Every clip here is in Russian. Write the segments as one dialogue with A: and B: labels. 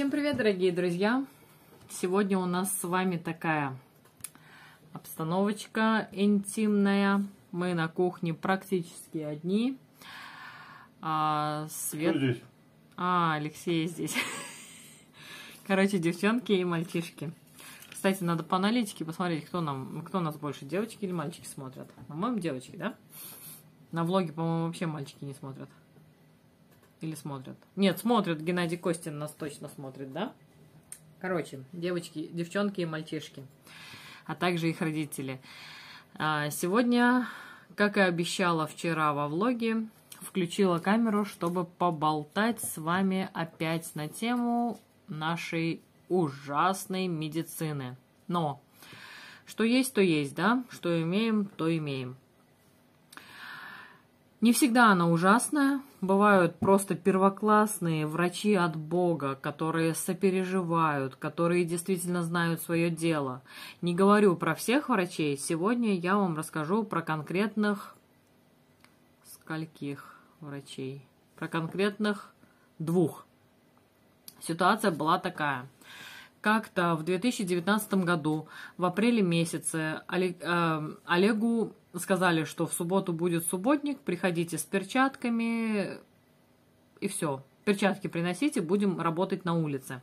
A: Всем привет, дорогие друзья! Сегодня у нас с вами такая обстановочка интимная. Мы на кухне практически одни. А, Свет... Кто здесь? А, Алексей здесь. Короче, девчонки и мальчишки. Кстати, надо по аналитике посмотреть, кто, нам, кто нас больше, девочки или мальчики смотрят. По-моему, девочки, да? На влоге, по-моему, вообще мальчики не смотрят. Или смотрят? Нет, смотрят. Геннадий Костин нас точно смотрит, да? Короче, девочки, девчонки и мальчишки, а также их родители. А, сегодня, как и обещала вчера во влоге, включила камеру, чтобы поболтать с вами опять на тему нашей ужасной медицины. Но что есть, то есть, да? Что имеем, то имеем. Не всегда она ужасная. Бывают просто первоклассные врачи от Бога, которые сопереживают, которые действительно знают свое дело. Не говорю про всех врачей. Сегодня я вам расскажу про конкретных... Скольких врачей? Про конкретных двух. Ситуация была такая. Как-то в 2019 году, в апреле месяце, Олег, э, Олегу сказали, что в субботу будет субботник, приходите с перчатками и все. Перчатки приносите, будем работать на улице.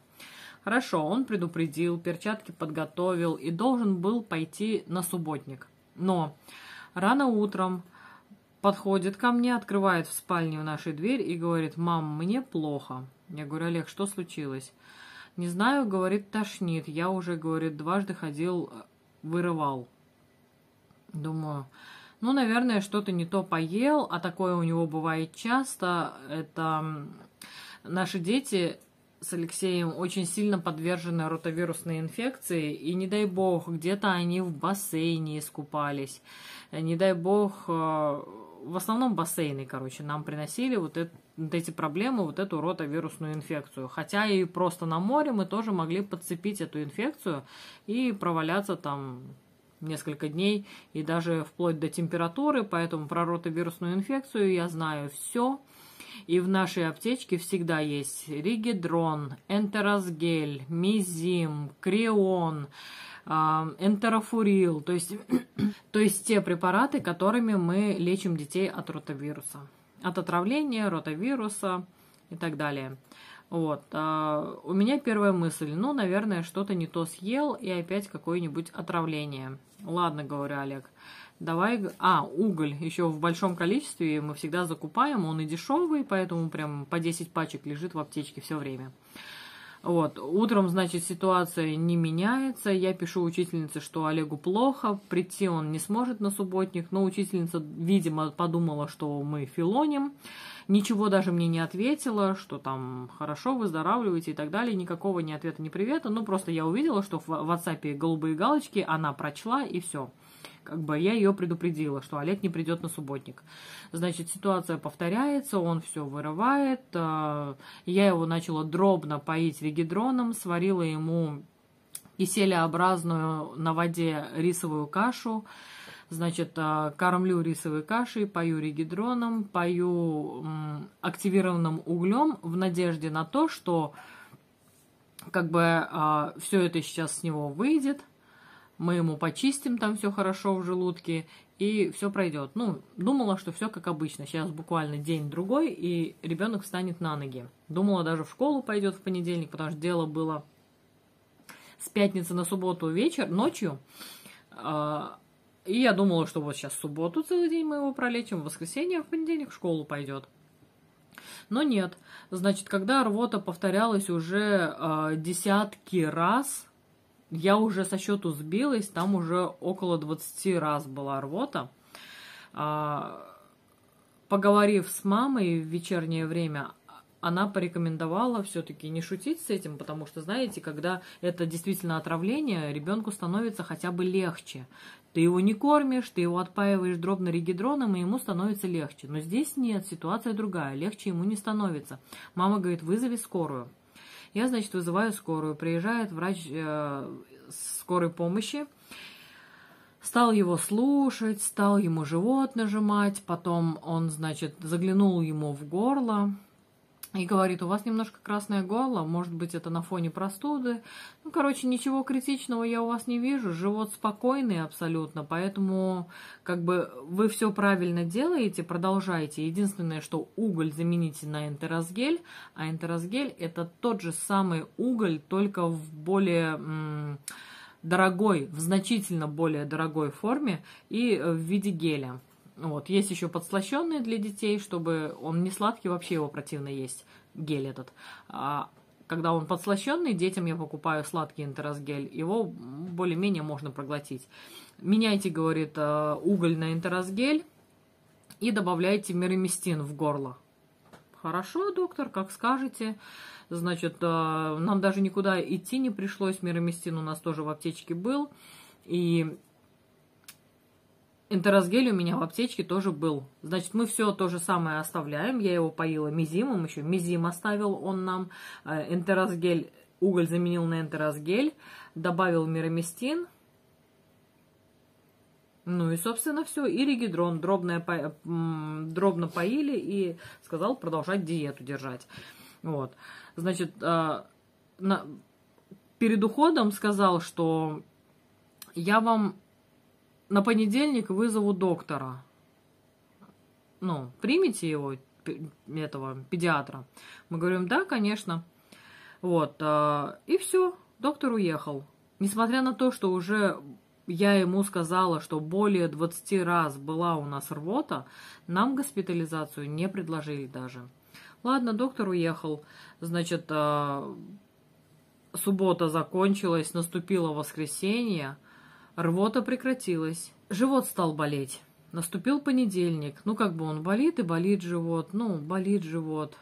A: Хорошо, он предупредил, перчатки подготовил и должен был пойти на субботник. Но рано утром подходит ко мне, открывает в спальне у нашей дверь и говорит, «Мам, мне плохо». Я говорю, «Олег, что случилось?» «Не знаю», говорит, «тошнит». Я уже, говорит, дважды ходил, вырывал. Думаю, ну, наверное, что-то не то поел, а такое у него бывает часто. Это наши дети с Алексеем очень сильно подвержены ротовирусной инфекции, и не дай бог, где-то они в бассейне искупались, не дай бог, э, в основном бассейны, короче, нам приносили вот, это, вот эти проблемы, вот эту ротовирусную инфекцию. Хотя и просто на море мы тоже могли подцепить эту инфекцию и проваляться там несколько дней и даже вплоть до температуры, поэтому про ротовирусную инфекцию я знаю все. И в нашей аптечке всегда есть Ригидрон, энтеросгель, мизим, крион, э, энтерофурил, то есть, то есть те препараты, которыми мы лечим детей от ротовируса, от отравления, ротовируса и так далее. Вот. А у меня первая мысль, ну, наверное, что-то не то съел и опять какое-нибудь отравление. Ладно, говорю, Олег, давай... А, уголь еще в большом количестве мы всегда закупаем, он и дешевый, поэтому прям по 10 пачек лежит в аптечке все время. Вот. Утром, значит, ситуация не меняется. Я пишу учительнице, что Олегу плохо, прийти он не сможет на субботник, но учительница, видимо, подумала, что мы филоним ничего даже мне не ответила, что там хорошо, выздоравливаете и так далее, никакого ни ответа, ни привета, ну просто я увидела, что в WhatsApp голубые галочки, она прочла и все. Как бы я ее предупредила, что Олег не придет на субботник. Значит, ситуация повторяется, он все вырывает. Э, я его начала дробно поить регидроном, сварила ему киселеобразную на воде рисовую кашу. Значит, а, кормлю рисовой кашей, пою регидроном, пою активированным углем в надежде на то, что как бы а, все это сейчас с него выйдет, мы ему почистим там все хорошо в желудке, и все пройдет. Ну, думала, что все как обычно. Сейчас буквально день-другой, и ребенок встанет на ноги. Думала, даже в школу пойдет в понедельник, потому что дело было с пятницы на субботу вечер, ночью. А, и я думала, что вот сейчас субботу целый день мы его пролечим, в воскресенье, в понедельник в школу пойдет. Но нет. Значит, когда рвота повторялась уже э, десятки раз, я уже со счету сбилась, там уже около 20 раз была рвота. Э, поговорив с мамой в вечернее время, она порекомендовала все-таки не шутить с этим, потому что, знаете, когда это действительно отравление, ребенку становится хотя бы легче. Ты его не кормишь, ты его отпаиваешь дробно-регидроном, и ему становится легче. Но здесь нет, ситуация другая, легче ему не становится. Мама говорит, вызови скорую. Я, значит, вызываю скорую. Приезжает врач э, скорой помощи, стал его слушать, стал ему живот нажимать, потом он, значит, заглянул ему в горло, и говорит, у вас немножко красное горло, может быть, это на фоне простуды. Ну, короче, ничего критичного я у вас не вижу, живот спокойный абсолютно, поэтому как бы вы все правильно делаете, продолжайте. Единственное, что уголь замените на энтеросгель, а энтеросгель это тот же самый уголь, только в более дорогой, в значительно более дорогой форме и э, в виде геля. Вот, есть еще подслащенные для детей, чтобы он не сладкий, вообще его противно есть, гель этот. А когда он подслащенный, детям я покупаю сладкий интеросгель. Его более-менее можно проглотить. Меняйте, говорит, э, уголь на интеросгель и добавляйте мироместин в горло. Хорошо, доктор, как скажете. Значит, э, нам даже никуда идти не пришлось. Мироместин у нас тоже в аптечке был. И Энтеросгель у меня в аптечке тоже был. Значит, мы все то же самое оставляем. Я его поила мизимом, еще мизим оставил он нам. Энтеросгель, уголь заменил на энтеросгель, добавил мироместин. Ну и, собственно, все. И регидрон дробное, по... дробно поили и сказал продолжать диету держать. Вот. Значит, э, перед уходом сказал, что я вам на понедельник вызову доктора. Ну, примите его, этого педиатра. Мы говорим, да, конечно. Вот, э, и все, доктор уехал. Несмотря на то, что уже я ему сказала, что более 20 раз была у нас рвота, нам госпитализацию не предложили даже. Ладно, доктор уехал. Значит, э, суббота закончилась, наступило воскресенье. Рвота прекратилась. Живот стал болеть. Наступил понедельник. Ну, как бы он болит и болит живот. Ну, болит живот.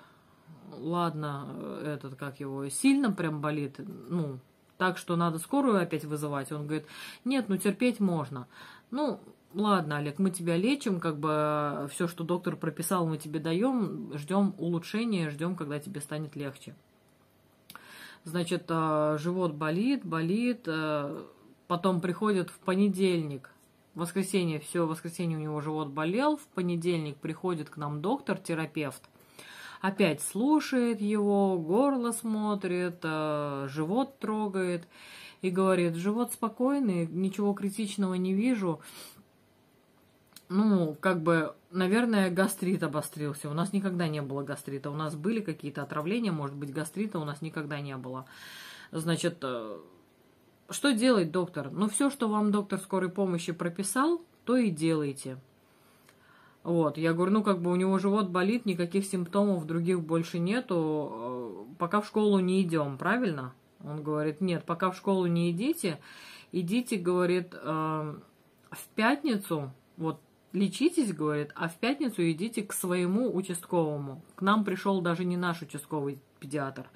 A: Ладно, э, этот, как его, сильно прям болит. Ну, так что надо скорую опять вызывать. Он говорит, нет, ну терпеть можно. Ну, ладно, Олег, мы тебя лечим, как бы э, все, что доктор прописал, мы тебе даем, ждем улучшения, ждем, когда тебе станет легче. Значит, э, живот болит, болит, потом приходит в понедельник, в воскресенье, все, в воскресенье у него живот болел, в понедельник приходит к нам доктор, терапевт, опять слушает его, горло смотрит, э, живот трогает и говорит, живот спокойный, ничего критичного не вижу. Ну, как бы, наверное, гастрит обострился. У нас никогда не было гастрита. У нас были какие-то отравления, может быть, гастрита у нас никогда не было. Значит, э, что делать, доктор? Ну, все, что вам доктор скорой помощи прописал, то и делайте. Вот, я говорю, ну, как бы у него живот болит, никаких симптомов других больше нету, э, пока в школу не идем, правильно? Он говорит, нет, пока в школу не идите, идите, говорит, э, в пятницу, вот лечитесь, говорит, а в пятницу идите к своему участковому. К нам пришел даже не наш участковый педиатр.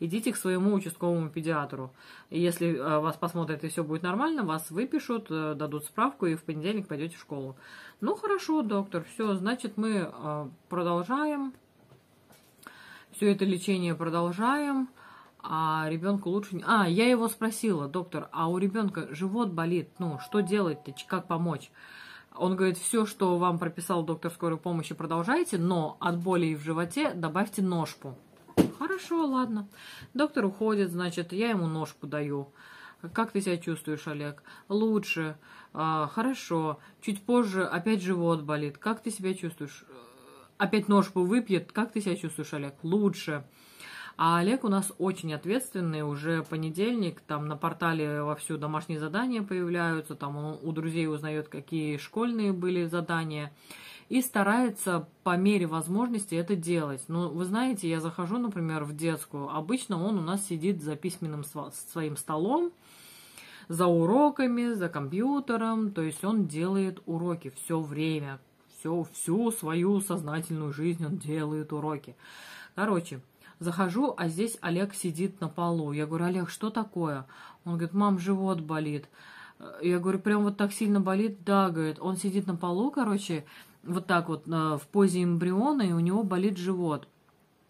A: Идите к своему участковому педиатру. И если э, вас посмотрят и все будет нормально, вас выпишут, э, дадут справку и в понедельник пойдете в школу. Ну хорошо, доктор, все, значит мы э, продолжаем. Все это лечение продолжаем. А ребенку лучше... А, я его спросила, доктор, а у ребенка живот болит, ну, что делать-то, как помочь? Он говорит, все, что вам прописал доктор скорой помощи, продолжайте, но от боли в животе добавьте ножку. Хорошо, ладно. Доктор уходит, значит, я ему ножку даю. Как ты себя чувствуешь, Олег? Лучше. А, хорошо. Чуть позже опять живот болит. Как ты себя чувствуешь? Опять ножку выпьет. Как ты себя чувствуешь, Олег? Лучше. А Олег у нас очень ответственный, уже понедельник, там на портале вовсю домашние задания появляются, там он у друзей узнает, какие школьные были задания, и старается по мере возможности это делать. Но ну, вы знаете, я захожу, например, в детскую, обычно он у нас сидит за письменным своим столом, за уроками, за компьютером, то есть он делает уроки все время, все, всю свою сознательную жизнь он делает уроки. Короче, Захожу, а здесь Олег сидит на полу. Я говорю, Олег, что такое? Он говорит, мам, живот болит. Я говорю, прям вот так сильно болит? Да, говорит, он сидит на полу, короче, вот так вот э, в позе эмбриона, и у него болит живот.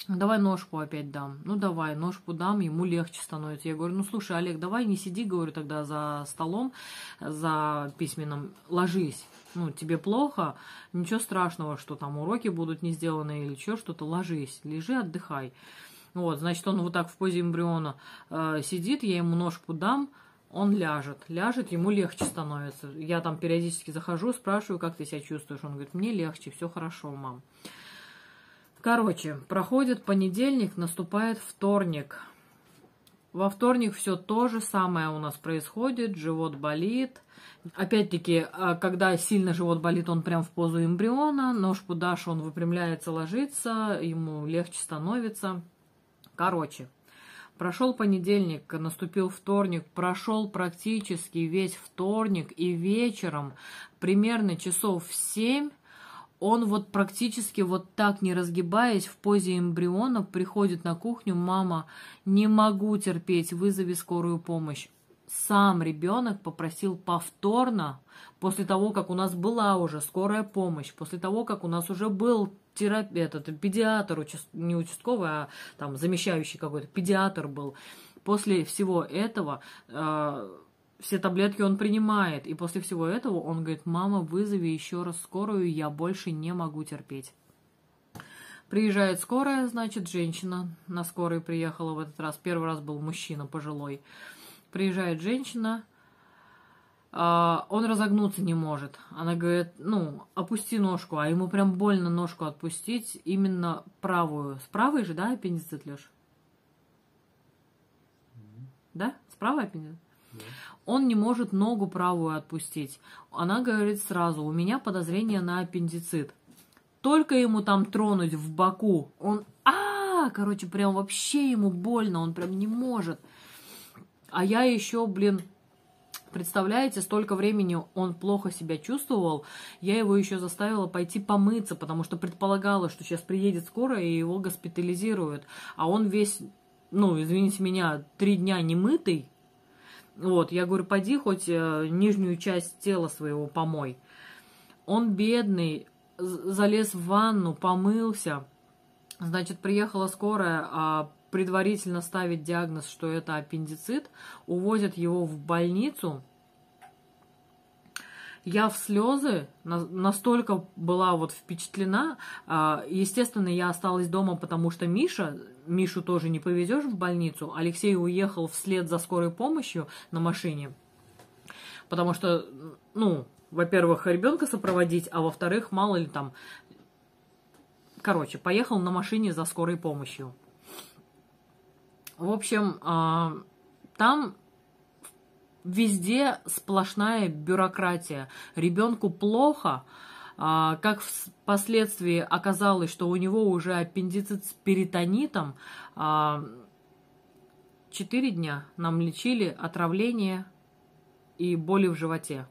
A: «Ну, давай ножку опять дам. Ну, давай, ножку дам, ему легче становится. Я говорю, ну, слушай, Олег, давай не сиди, говорю, тогда за столом, за письменным, ложись. Ну, тебе плохо, ничего страшного, что там уроки будут не сделаны или еще что-то, ложись, лежи, отдыхай. Вот, значит, он вот так в позе эмбриона э, сидит, я ему ножку дам, он ляжет. Ляжет, ему легче становится. Я там периодически захожу, спрашиваю, как ты себя чувствуешь. Он говорит, мне легче, все хорошо, мам. Короче, проходит понедельник, наступает вторник. Во вторник все то же самое у нас происходит, живот болит. Опять-таки, а, когда сильно живот болит, он прям в позу эмбриона, ножку дашь, он выпрямляется, ложится, ему легче становится. Короче, прошел понедельник, наступил вторник, прошел практически весь вторник, и вечером примерно часов в семь. Он вот практически вот так, не разгибаясь, в позе эмбриона приходит на кухню. «Мама, не могу терпеть, вызови скорую помощь». Сам ребенок попросил повторно, после того, как у нас была уже скорая помощь, после того, как у нас уже был терапевт, этот педиатр, не участковый, а там замещающий какой-то, педиатр был. После всего этого э все таблетки он принимает. И после всего этого он говорит, мама, вызови еще раз скорую, я больше не могу терпеть. Приезжает скорая, значит, женщина на скорой приехала в этот раз. Первый раз был мужчина пожилой. Приезжает женщина, а, он разогнуться не может. Она говорит, ну, опусти ножку, а ему прям больно ножку отпустить, именно правую. С правой же, да, аппендицит, Леш? Mm-hmm. Да? Справа аппендицит? Yeah. Он не может ногу правую отпустить. Она говорит сразу, у меня подозрение на аппендицит. Только ему там тронуть в боку, он, а, короче, прям вообще ему больно, он прям не может. А я еще, блин, Представляете, столько времени он плохо себя чувствовал, я его еще заставила пойти помыться, потому что предполагала, что сейчас приедет скорая и его госпитализируют. А он весь, ну, извините меня, три дня не мытый, вот, я говорю, поди хоть э, нижнюю часть тела своего помой. Он бедный, залез в ванну, помылся. Значит, приехала скорая, а предварительно ставить диагноз, что это аппендицит, увозят его в больницу, я в слезы настолько была вот впечатлена. А, естественно, я осталась дома, потому что Миша, Мишу тоже не повезешь в больницу. Алексей уехал вслед за скорой помощью на машине, потому что, ну, во-первых, ребенка сопроводить, а во-вторых, мало ли там... Короче, поехал на машине за скорой помощью. В общем, а, там везде сплошная бюрократия. Ребенку плохо, а, как впоследствии оказалось, что у него уже аппендицит с перитонитом. А, четыре дня нам лечили отравление и боли в животе.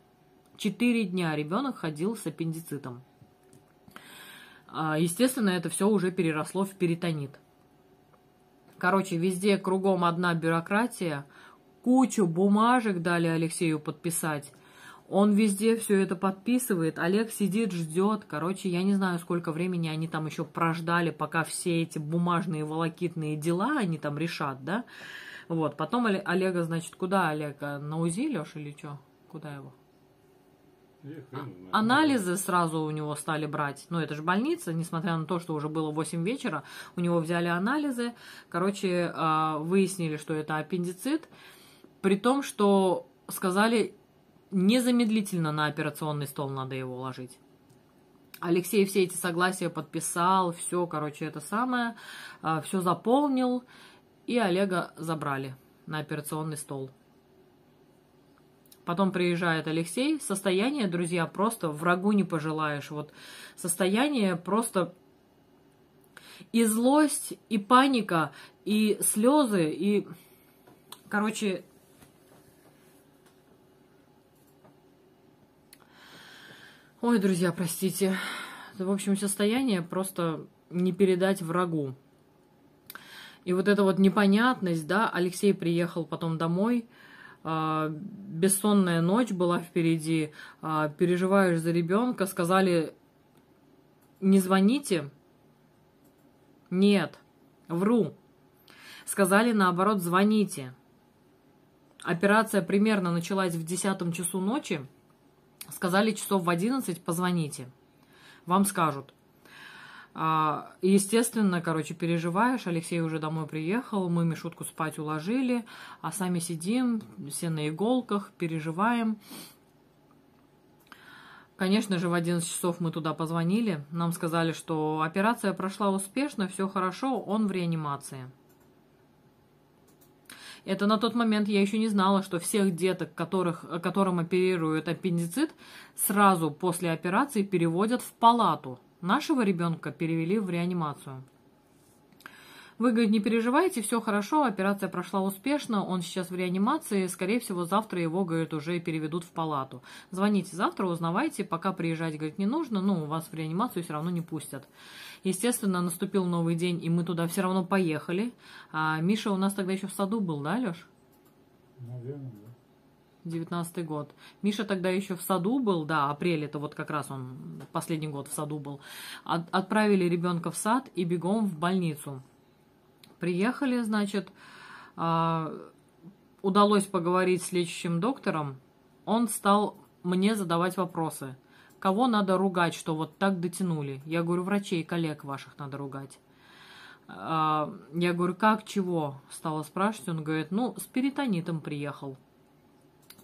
A: Четыре дня ребенок ходил с аппендицитом. А, естественно, это все уже переросло в перитонит. Короче, везде кругом одна бюрократия – кучу бумажек дали Алексею подписать. Он везде все это подписывает, Олег сидит, ждет. Короче, я не знаю, сколько времени они там еще прождали, пока все эти бумажные волокитные дела они там решат, да? Вот, потом Олега, значит, куда Олега? На УЗИ, Леш, или что? Куда его? А, анализы сразу у него стали брать. Ну, это же больница, несмотря на то, что уже было 8 вечера, у него взяли анализы. Короче, а, выяснили, что это аппендицит. При том, что сказали незамедлительно на операционный стол надо его уложить. Алексей все эти согласия подписал, все, короче, это самое, а, все заполнил, и Олега забрали на операционный стол. Потом приезжает Алексей. Состояние, друзья, просто врагу не пожелаешь. Вот состояние просто и злость, и паника, и слезы, и, короче, Ой, друзья, простите. В общем, состояние просто не передать врагу. И вот эта вот непонятность, да, Алексей приехал потом домой, а, бессонная ночь была впереди, а, переживаешь за ребенка, сказали, не звоните. Нет, вру. Сказали, наоборот, звоните. Операция примерно началась в 10 часу ночи. Сказали часов в 11, позвоните. Вам скажут. А, естественно, короче, переживаешь. Алексей уже домой приехал, мы Мишутку спать уложили, а сами сидим, все на иголках, переживаем. Конечно же, в 11 часов мы туда позвонили. Нам сказали, что операция прошла успешно, все хорошо, он в реанимации. Это на тот момент я еще не знала, что всех деток, которых, которым оперируют аппендицит, сразу после операции переводят в палату. Нашего ребенка перевели в реанимацию. Вы, говорит, не переживайте, все хорошо, операция прошла успешно, он сейчас в реанимации, скорее всего, завтра его, говорит, уже переведут в палату. Звоните завтра, узнавайте, пока приезжать, говорит, не нужно, ну, вас в реанимацию все равно не пустят. Естественно, наступил новый день, и мы туда все равно поехали. А Миша у нас тогда еще в саду был, да, Леш? Наверное, да. 19 год. Миша тогда еще в саду был, да, апрель это вот как раз он последний год в саду был. От, отправили ребенка в сад и бегом в больницу. Приехали, значит, а, удалось поговорить с лечащим доктором. Он стал мне задавать вопросы. Кого надо ругать, что вот так дотянули? Я говорю, врачей, коллег ваших надо ругать. А, я говорю, как, чего? Стала спрашивать. Он говорит, ну, с перитонитом приехал.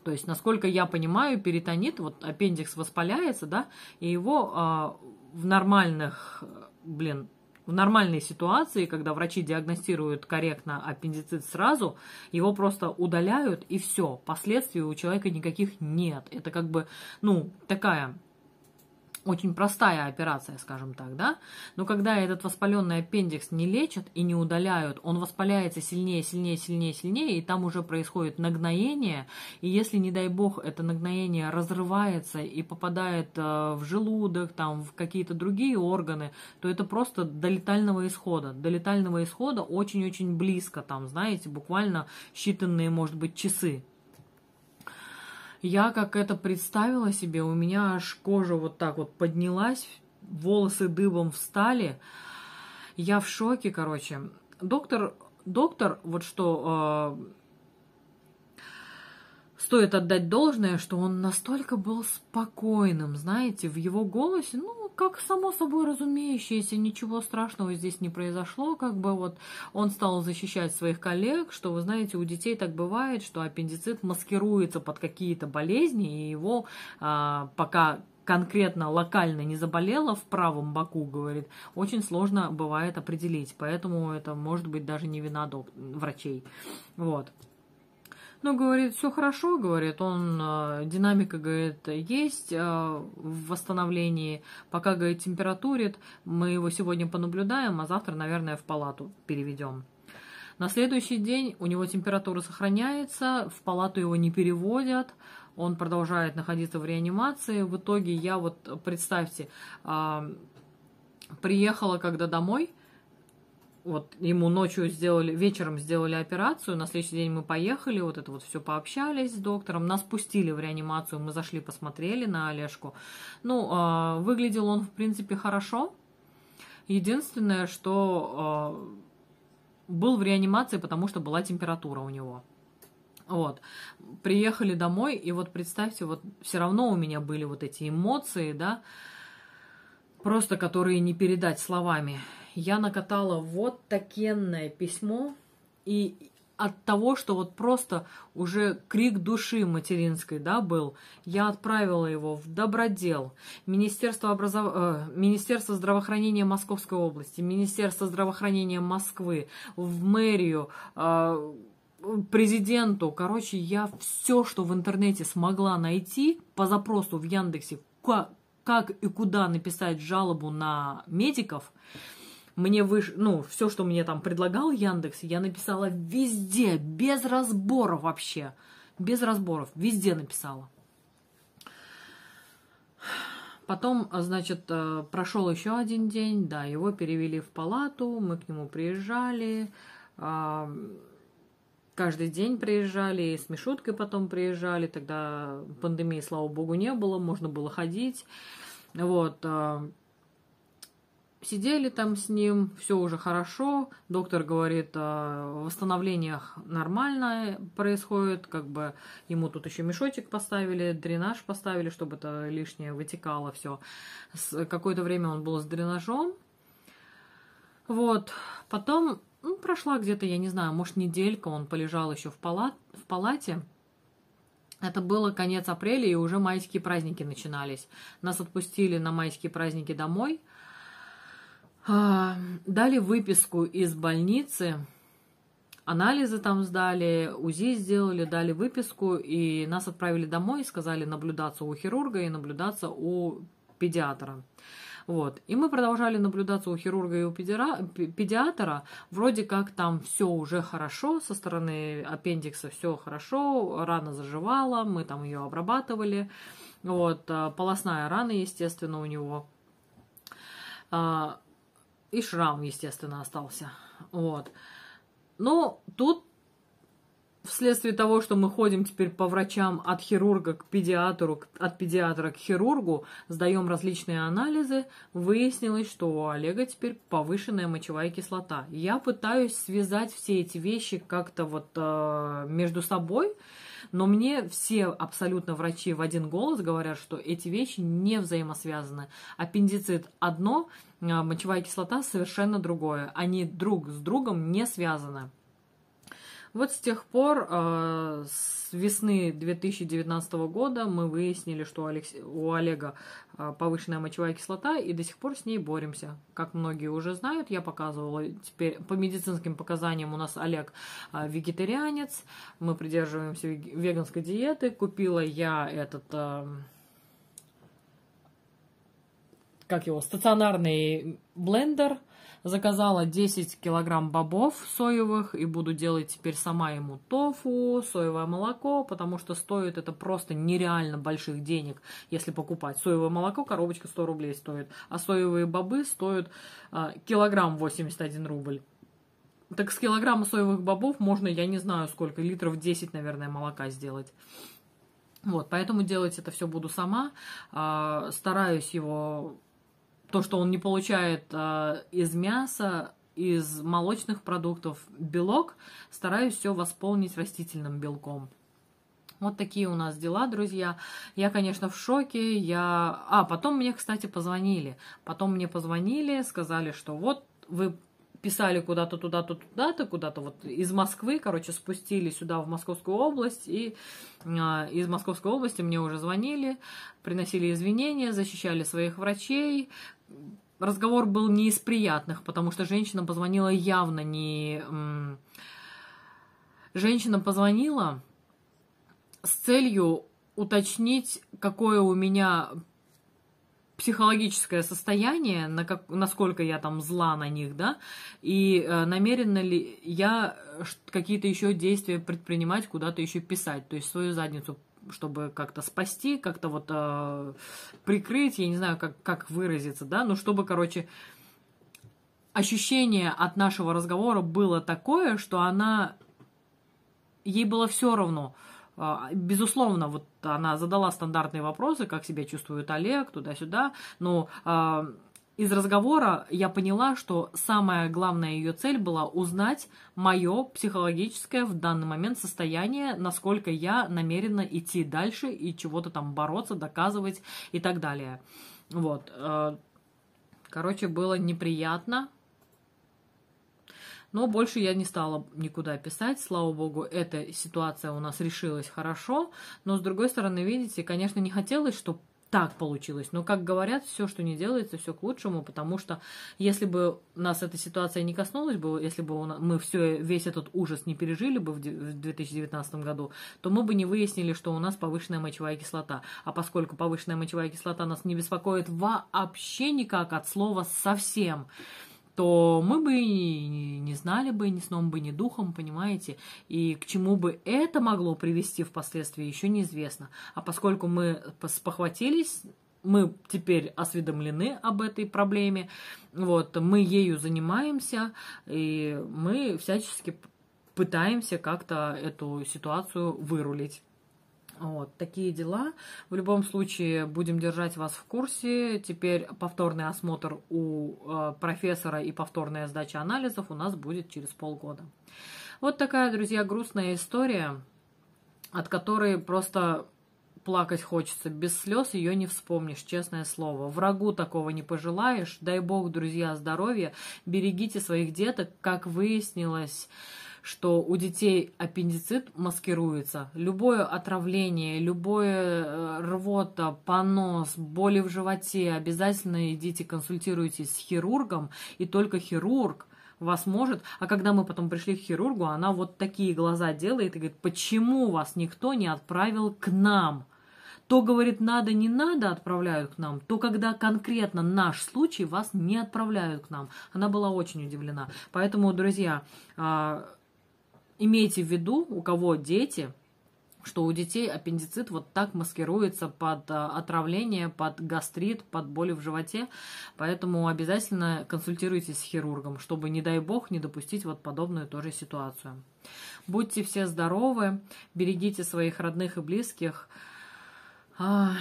A: То есть, насколько я понимаю, перитонит, вот аппендикс воспаляется, да, и его а, в нормальных, блин, в нормальной ситуации, когда врачи диагностируют корректно аппендицит сразу, его просто удаляют и все. Последствий у человека никаких нет. Это как бы, ну, такая очень простая операция, скажем так, да, но когда этот воспаленный аппендикс не лечат и не удаляют, он воспаляется сильнее, сильнее, сильнее, сильнее, и там уже происходит нагноение, и если, не дай бог, это нагноение разрывается и попадает э, в желудок, там, в какие-то другие органы, то это просто до летального исхода, до летального исхода очень-очень близко, там, знаете, буквально считанные, может быть, часы, я как это представила себе, у меня аж кожа вот так вот поднялась, волосы дыбом встали. Я в шоке, короче. Доктор, доктор, вот что э, стоит отдать должное, что он настолько был спокойным, знаете, в его голосе, ну, как само собой разумеющееся, ничего страшного здесь не произошло, как бы вот он стал защищать своих коллег, что, вы знаете, у детей так бывает, что аппендицит маскируется под какие-то болезни, и его а, пока конкретно локально не заболела в правом боку, говорит, очень сложно бывает определить. Поэтому это может быть даже не вина врачей. Вот. Ну, говорит, все хорошо, говорит, он, э, динамика, говорит, есть э, в восстановлении, пока, говорит, температурит, мы его сегодня понаблюдаем, а завтра, наверное, в палату переведем. На следующий день у него температура сохраняется, в палату его не переводят, он продолжает находиться в реанимации. В итоге я вот, представьте, э, приехала когда домой – вот ему ночью сделали, вечером сделали операцию, на следующий день мы поехали, вот это вот все пообщались с доктором, нас пустили в реанимацию, мы зашли, посмотрели на Олежку. Ну, а, выглядел он, в принципе, хорошо. Единственное, что а, был в реанимации, потому что была температура у него. Вот. Приехали домой, и вот представьте, вот все равно у меня были вот эти эмоции, да, просто которые не передать словами я накатала вот такенное письмо, и от того, что вот просто уже крик души материнской, да, был, я отправила его в Добродел, Министерство, образов... э, Министерство здравоохранения Московской области, Министерство здравоохранения Москвы, в мэрию, э, президенту. Короче, я все, что в интернете смогла найти по запросу в Яндексе, как, как и куда написать жалобу на медиков – мне выш... ну, все, что мне там предлагал Яндекс, я написала везде, без разбора вообще. Без разборов, везде написала. Потом, значит, э, прошел еще один день, да, его перевели в палату, мы к нему приезжали, а, каждый день приезжали, с Мишуткой потом приезжали, тогда пандемии, слава богу, не было, можно было ходить, вот, а, Сидели там с ним, все уже хорошо. Доктор говорит, восстановление нормально происходит, как бы ему тут еще мешочек поставили, дренаж поставили, чтобы это лишнее вытекало все. Какое-то время он был с дренажом. Вот, потом ну, прошла где-то, я не знаю, может, неделька, он полежал еще в, палат, в палате. Это было конец апреля, и уже майские праздники начинались. Нас отпустили на майские праздники домой – а, дали выписку из больницы, анализы там сдали, УЗИ сделали, дали выписку, и нас отправили домой и сказали наблюдаться у хирурга и наблюдаться у педиатра. Вот. И мы продолжали наблюдаться у хирурга и у педиатра. педиатра. Вроде как там все уже хорошо, со стороны аппендикса все хорошо, рана заживала, мы там ее обрабатывали. Вот. А, полостная рана, естественно, у него. А, и шрам, естественно, остался. Вот. Но ну, тут вследствие того, что мы ходим теперь по врачам от хирурга к педиатру, от педиатра к хирургу, сдаем различные анализы, выяснилось, что у Олега теперь повышенная мочевая кислота. Я пытаюсь связать все эти вещи как-то вот э, между собой, но мне все абсолютно врачи в один голос говорят, что эти вещи не взаимосвязаны. Аппендицит одно, а мочевая кислота совершенно другое. Они друг с другом не связаны. Вот с тех пор, э, с весны 2019 года, мы выяснили, что у, Алекс... у Олега э, повышенная мочевая кислота, и до сих пор с ней боремся. Как многие уже знают, я показывала теперь по медицинским показаниям у нас Олег э, вегетарианец, мы придерживаемся веганской диеты. Купила я этот... Э, как его, стационарный блендер – Заказала 10 килограмм бобов соевых и буду делать теперь сама ему тофу, соевое молоко, потому что стоит это просто нереально больших денег, если покупать. Соевое молоко, коробочка 100 рублей стоит, а соевые бобы стоят э, килограмм 81 рубль. Так с килограмма соевых бобов можно, я не знаю сколько, литров 10, наверное, молока сделать. Вот, поэтому делать это все буду сама. А, стараюсь его то, что он не получает э, из мяса, из молочных продуктов белок, стараюсь все восполнить растительным белком. Вот такие у нас дела, друзья. Я, конечно, в шоке. Я... А, потом мне, кстати, позвонили. Потом мне позвонили, сказали, что вот вы писали куда-то туда-то, туда-то, куда-то вот из Москвы, короче, спустили сюда, в Московскую область, и а, из Московской области мне уже звонили, приносили извинения, защищали своих врачей. Разговор был не из приятных, потому что женщина позвонила явно не... Женщина позвонила с целью уточнить, какое у меня психологическое состояние, на как, насколько я там зла на них, да, и э, намерена ли я какие-то еще действия предпринимать, куда-то еще писать, то есть свою задницу чтобы как-то спасти, как-то вот э, прикрыть, я не знаю, как, как выразиться, да, но ну, чтобы, короче, ощущение от нашего разговора было такое, что она, ей было все равно, э, а, безусловно, вот она задала стандартные вопросы, как себя чувствует Олег, туда-сюда, но а, из разговора я поняла, что самая главная ее цель была узнать мое психологическое в данный момент состояние, насколько я намерена идти дальше и чего-то там бороться, доказывать и так далее. Вот. Э, короче, было неприятно, но больше я не стала никуда писать. Слава богу, эта ситуация у нас решилась хорошо. Но, с другой стороны, видите, конечно, не хотелось, чтобы так получилось. Но, как говорят, все, что не делается, все к лучшему, потому что если бы нас эта ситуация не коснулась бы, если бы мы все, весь этот ужас не пережили бы в 2019 году, то мы бы не выяснили, что у нас повышенная мочевая кислота. А поскольку повышенная мочевая кислота нас не беспокоит вообще никак от слова совсем, то мы бы не знали бы ни сном бы, ни духом, понимаете? И к чему бы это могло привести впоследствии, еще неизвестно. А поскольку мы спохватились, мы теперь осведомлены об этой проблеме, вот, мы ею занимаемся, и мы всячески пытаемся как-то эту ситуацию вырулить. Вот, такие дела. В любом случае, будем держать вас в курсе. Теперь повторный осмотр у э, профессора и повторная сдача анализов у нас будет через полгода. Вот такая, друзья, грустная история, от которой просто плакать хочется. Без слез ее не вспомнишь, честное слово. Врагу такого не пожелаешь. Дай бог, друзья, здоровья. Берегите своих деток, как выяснилось что у детей аппендицит маскируется. Любое отравление, любое э, рвота, понос, боли в животе, обязательно идите консультируйтесь с хирургом, и только хирург вас может. А когда мы потом пришли к хирургу, она вот такие глаза делает и говорит, почему вас никто не отправил к нам? То, говорит, надо, не надо, отправляют к нам, то, когда конкретно наш случай, вас не отправляют к нам. Она была очень удивлена. Поэтому, друзья, а, имейте в виду, у кого дети, что у детей аппендицит вот так маскируется под а, отравление, под гастрит, под боли в животе. Поэтому обязательно консультируйтесь с хирургом, чтобы, не дай бог, не допустить вот подобную тоже ситуацию. Будьте все здоровы, берегите своих родных и близких. А,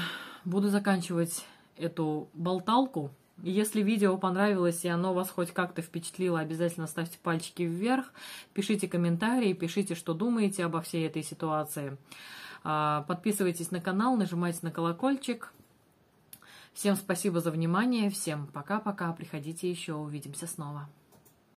A: буду заканчивать эту болталку. Если видео понравилось и оно вас хоть как-то впечатлило, обязательно ставьте пальчики вверх, пишите комментарии, пишите, что думаете обо всей этой ситуации. А, подписывайтесь на канал, нажимайте на колокольчик. Всем спасибо за внимание, всем пока-пока, приходите еще, увидимся снова.